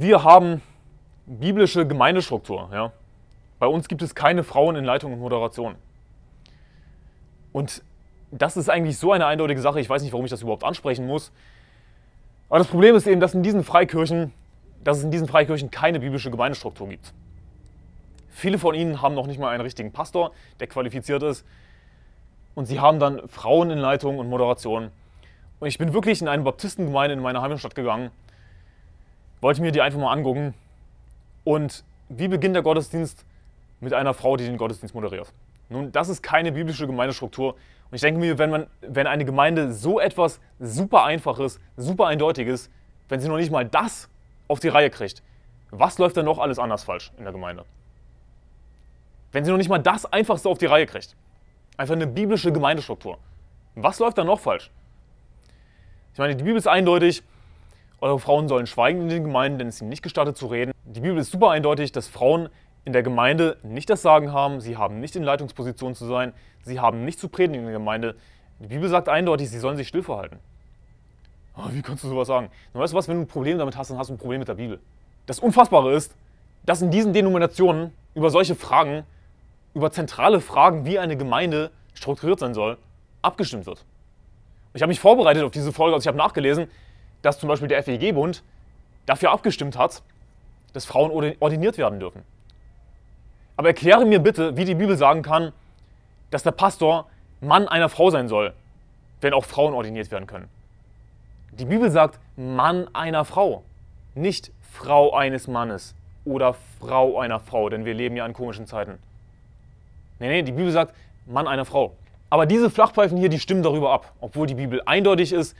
wir haben biblische Gemeindestruktur. Ja? Bei uns gibt es keine Frauen in Leitung und Moderation. Und das ist eigentlich so eine eindeutige Sache, ich weiß nicht, warum ich das überhaupt ansprechen muss. Aber das Problem ist eben, dass, in diesen Freikirchen, dass es in diesen Freikirchen keine biblische Gemeindestruktur gibt. Viele von ihnen haben noch nicht mal einen richtigen Pastor, der qualifiziert ist. Und sie haben dann Frauen in Leitung und Moderation. Und ich bin wirklich in eine Baptistengemeinde in meiner Heimatstadt gegangen wollte mir die einfach mal angucken. Und wie beginnt der Gottesdienst? Mit einer Frau, die den Gottesdienst moderiert. Nun, das ist keine biblische Gemeindestruktur. Und ich denke mir, wenn, man, wenn eine Gemeinde so etwas super Einfaches, super Eindeutiges, wenn sie noch nicht mal das auf die Reihe kriegt, was läuft dann noch alles anders falsch in der Gemeinde? Wenn sie noch nicht mal das Einfachste auf die Reihe kriegt, einfach eine biblische Gemeindestruktur, was läuft dann noch falsch? Ich meine, die Bibel ist eindeutig, eure Frauen sollen schweigen in den Gemeinden, denn es ist ihnen nicht gestattet zu reden. Die Bibel ist super eindeutig, dass Frauen in der Gemeinde nicht das Sagen haben, sie haben nicht in Leitungsposition zu sein, sie haben nicht zu predigen in der Gemeinde. Die Bibel sagt eindeutig, sie sollen sich still verhalten. Oh, wie kannst du sowas sagen? Und weißt du was, wenn du ein Problem damit hast, dann hast du ein Problem mit der Bibel. Das Unfassbare ist, dass in diesen Denominationen über solche Fragen, über zentrale Fragen, wie eine Gemeinde strukturiert sein soll, abgestimmt wird. ich habe mich vorbereitet auf diese Folge, also ich habe nachgelesen, dass zum Beispiel der FEG-Bund dafür abgestimmt hat, dass Frauen ordiniert werden dürfen. Aber erkläre mir bitte, wie die Bibel sagen kann, dass der Pastor Mann einer Frau sein soll, wenn auch Frauen ordiniert werden können. Die Bibel sagt Mann einer Frau, nicht Frau eines Mannes oder Frau einer Frau, denn wir leben ja in komischen Zeiten. Nee, nee, die Bibel sagt Mann einer Frau. Aber diese Flachpfeifen hier, die stimmen darüber ab, obwohl die Bibel eindeutig ist,